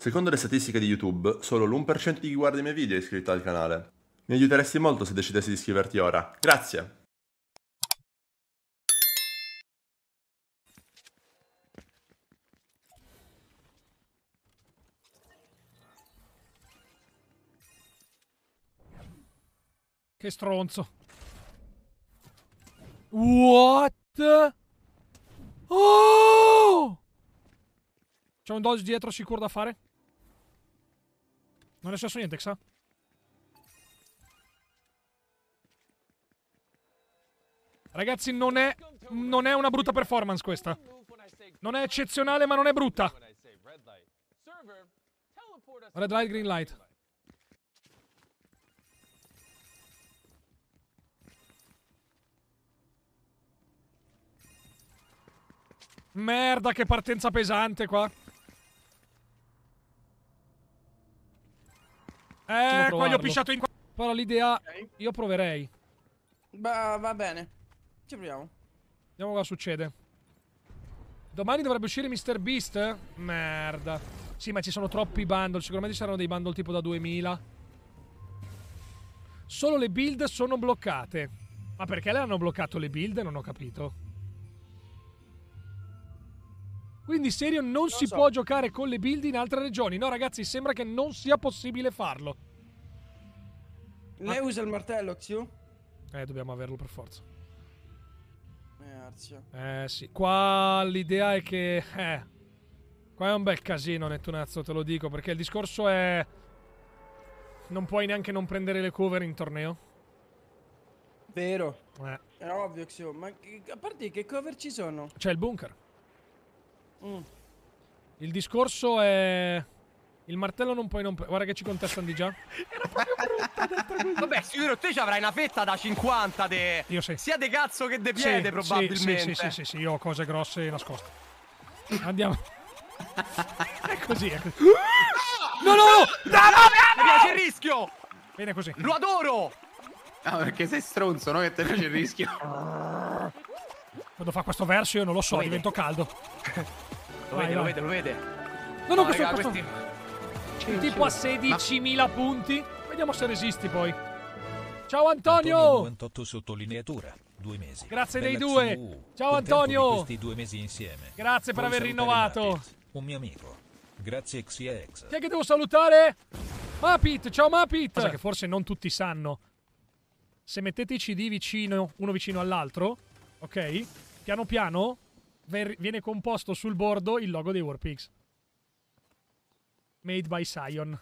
Secondo le statistiche di YouTube, solo l'1% di chi guarda i miei video è iscritto al canale. Mi aiuteresti molto se decidessi di iscriverti ora. Grazie! Che stronzo. What? Oh! C'è un dodge dietro sicuro da fare? Non è successo niente, Xa? Ragazzi, non è, non è una brutta performance questa. Non è eccezionale, ma non è brutta. Red light, green light. Merda, che partenza pesante qua. l'ho pisciato in qua. Però l'idea, okay. io proverei. Bah, va bene. Ci proviamo. Vediamo cosa succede. Domani dovrebbe uscire Mr. Beast? Merda. Sì, ma ci sono troppi bundle. Sicuramente ci saranno dei bundle tipo da 2000. Solo le build sono bloccate. Ma perché le hanno bloccato le build? Non ho capito. Quindi serio non, non si so. può giocare con le build in altre regioni. No ragazzi, sembra che non sia possibile farlo. Lei usa il martello, Xiu? Eh, dobbiamo averlo per forza. Eh, Eh, sì. Qua l'idea è che... Eh, qua è un bel casino, Nettunazzo, te lo dico, perché il discorso è... Non puoi neanche non prendere le cover in torneo. Vero. Eh. È ovvio, Xiu. Ma a parte che cover ci sono? C'è il bunker. Mm. Il discorso è... Il martello non puoi non. Guarda che ci contestano di già. Era proprio brutta. Vabbè, sicuro te ci avrai una fetta da 50 de... Io sì. sia de cazzo che de piede, sì, probabilmente. Sì, sì, sì, sì, sì, io ho cose grosse nascoste. Andiamo. è così, è così. no, no, no! Da, no, no! Mi piace il rischio! Bene così. Lo adoro! No, perché sei stronzo, no? Che te piace il rischio. Quando fa questo verso io non lo so, lo divento caldo. Lo vai, vede, vai. lo vede, lo vede. No, no, no questo, raga, questo... Questi sì, tipo sì. a 16.000 punti. Vediamo se resisti poi. Ciao Antonio! Antonio 98 sottolineatura. Due mesi. Grazie Bella dei due. XU. Ciao Contento Antonio. Questi due mesi insieme. Grazie poi per aver rinnovato. Mapit, un mio amico. Grazie XIEX. Chi è che devo salutare? Mapit, ciao Mapit. Cosa che forse non tutti sanno. Se mettete i CD vicino, uno vicino all'altro, ok? Piano piano viene composto sul bordo il logo dei Warpix. Made by Sion.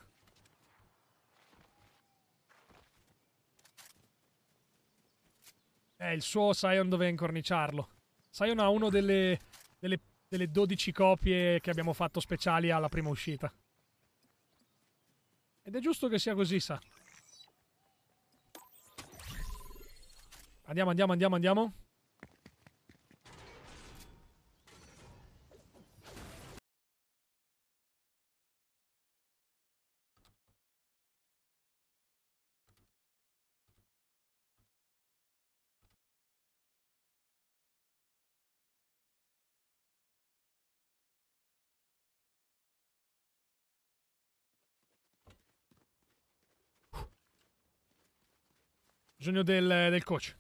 Eh, il suo Sion doveva incorniciarlo. Sion ha una delle, delle, delle 12 copie che abbiamo fatto speciali alla prima uscita. Ed è giusto che sia così, sa. Andiamo, andiamo, andiamo, andiamo. Bisogno del, del coach.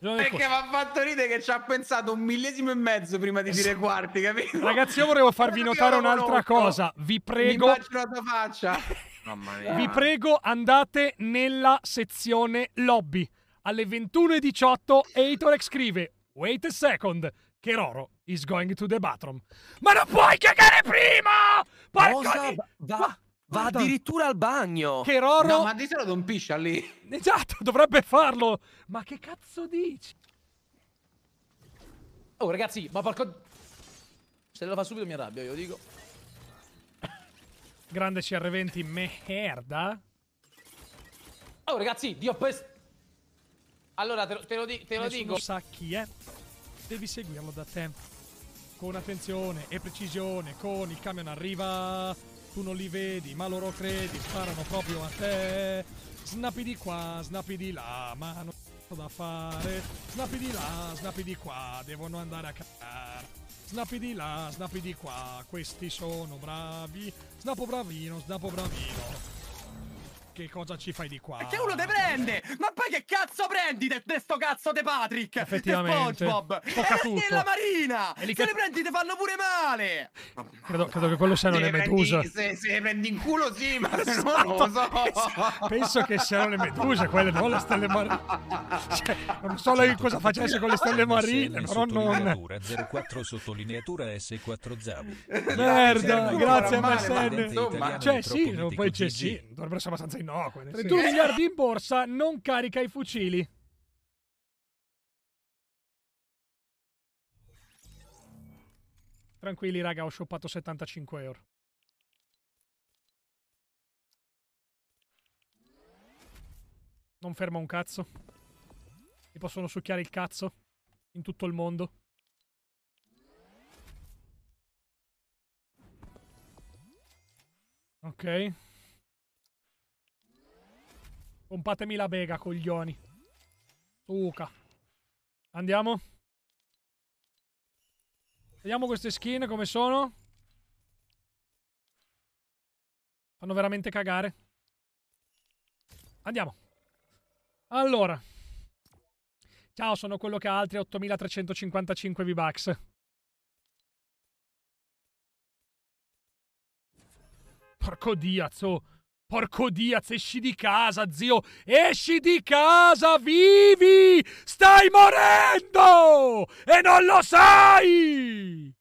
Perché mi ha fatto ridere che ci ha pensato un millesimo e mezzo prima di dire esatto. quarti, capito? Ragazzi, io volevo farvi notare un'altra cosa. Vi prego. Mi la tua faccia. Mamma mia. Vi prego, andate nella sezione lobby. Alle 21.18 Eitorek scrive: Wait a second, che Roro is going to the bathroom. Ma non puoi cagare prima! Porco Cosa? Va, Va Guarda. addirittura al bagno. Che Roro. No, ma ditelo Don Piscia lì. Esatto, dovrebbe farlo. Ma che cazzo dici? Oh, ragazzi, ma porco. Se lo fa subito mi arrabbio, io dico. Grande CR20, merda. Oh, ragazzi, Dio pest. Allora, te lo, te lo, di te lo dico. sa chi è. Devi seguirlo da tempo. Con attenzione e precisione, con il camion arriva tu non li vedi, ma loro credi, sparano proprio a te. Snappi di qua, snappi di là, ma non c'è da fare. Snappi di là, snappi di qua, devono andare a cagare. Snappi di là, snappi di qua, questi sono bravi. Snappo bravino, snappo bravino. Che cosa ci fai di qua? Perché uno te prende! Ma poi che cazzo prendi te, te sto cazzo de Patrick? Effettivamente. De SpongeBob! E la marina! E li se le prendi ti fanno pure male! Credo, credo che quello siano le meduse. se, le prendi in culo sì, ma non lo so! Penso, che siano le meduse quelle, non le stelle marine. Cioè, non so lei cosa facesse con le stelle marine, però non... 04 sottolineatura S4 Zabu. Merda, grazie a Massene. Cioè sì, poi c'è sì, dovrebbero essere abbastanza innocua. 31 senso. miliardi in borsa, non carica i fucili. Tranquilli, raga, ho shoppato 75 euro. Non ferma un cazzo. Mi possono succhiare il cazzo in tutto il mondo. Ok. Compatemi la bega, coglioni. Tuca. Andiamo. Vediamo queste skin come sono. Fanno veramente cagare. Andiamo. Allora. Ciao, sono quello che ha altri 8355 V-Bucks. Porco Diaz, oh. Porco Diaz, esci di casa, zio! Esci di casa, vivi! Stai morendo! E non lo sai!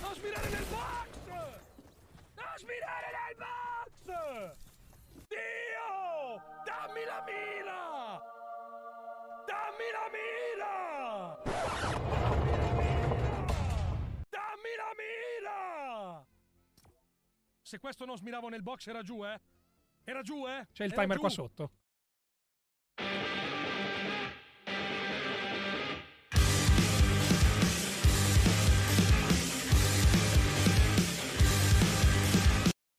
Non sfidare nel box! Non sfidare nel box! la Dammi la mira! Dammi la mira! Se questo non smiravo nel box era giù, eh? Era giù, eh? C'è il era timer giù. qua sotto.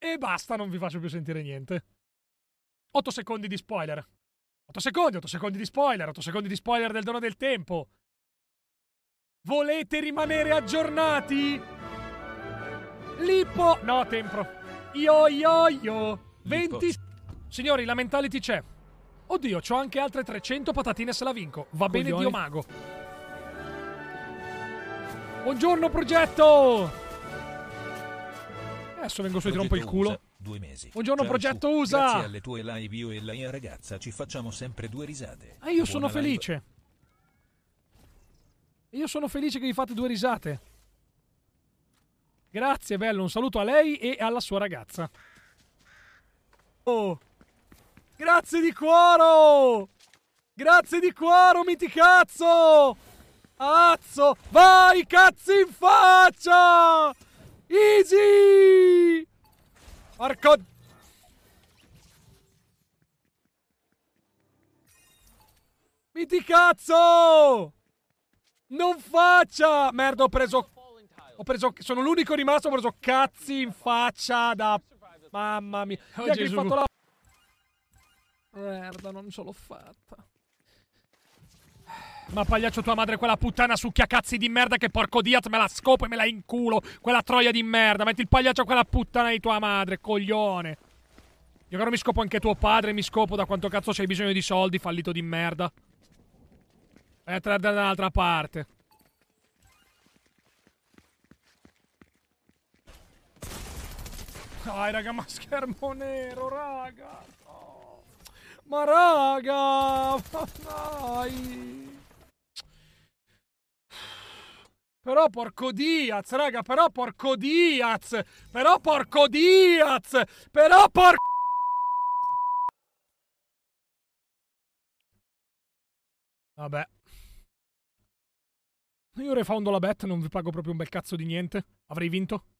E basta, non vi faccio più sentire niente. 8 secondi di spoiler. 8 secondi, 8 secondi di spoiler, 8 secondi di spoiler del dono del tempo. Volete rimanere aggiornati? Lippo... No, tempo. Io, io, io. 20... Signori, la mentality c'è. Oddio, ho anche altre 300 patatine se la vinco. Va Coglioni. bene, Dio mago. Buongiorno, progetto! Eh, adesso vengo su e ti rompo il culo due mesi. Buongiorno Ciao progetto su. USA. Grazie alle tue live io e la mia ragazza ci facciamo sempre due risate. E ah, io Buona sono felice. Io sono felice che vi fate due risate. Grazie, bello. Un saluto a lei e alla sua ragazza. Oh. Grazie di cuoro! Oh. Grazie di cuoro, miti cazzo! Azzo! Vai, cazzo in faccia! Easy! Porco... Mi cazzo! Non faccia! Merda, ho preso... Ho preso... Sono l'unico rimasto, ho preso cazzi in faccia da... Mamma mia. Oh, Mi ha fatto la... Merda, non ce l'ho fatta. Ma pagliaccio tua madre, quella puttana succhia cazzi di merda che porco Diaz me la scopo e me la inculo. Quella troia di merda. Metti il pagliaccio a quella puttana di tua madre, coglione. Io però mi scopo anche tuo padre, mi scopo da quanto cazzo c'hai bisogno di soldi, fallito di merda. Vai eh, a da un'altra parte. Dai raga, ma schermo nero, raga. No. Oh. Ma raga, ma dai. Però porco Diaz, raga, però porco Diaz, però porco Diaz, però porco... Vabbè. Io refoundo la bet, non vi pago proprio un bel cazzo di niente. Avrei vinto?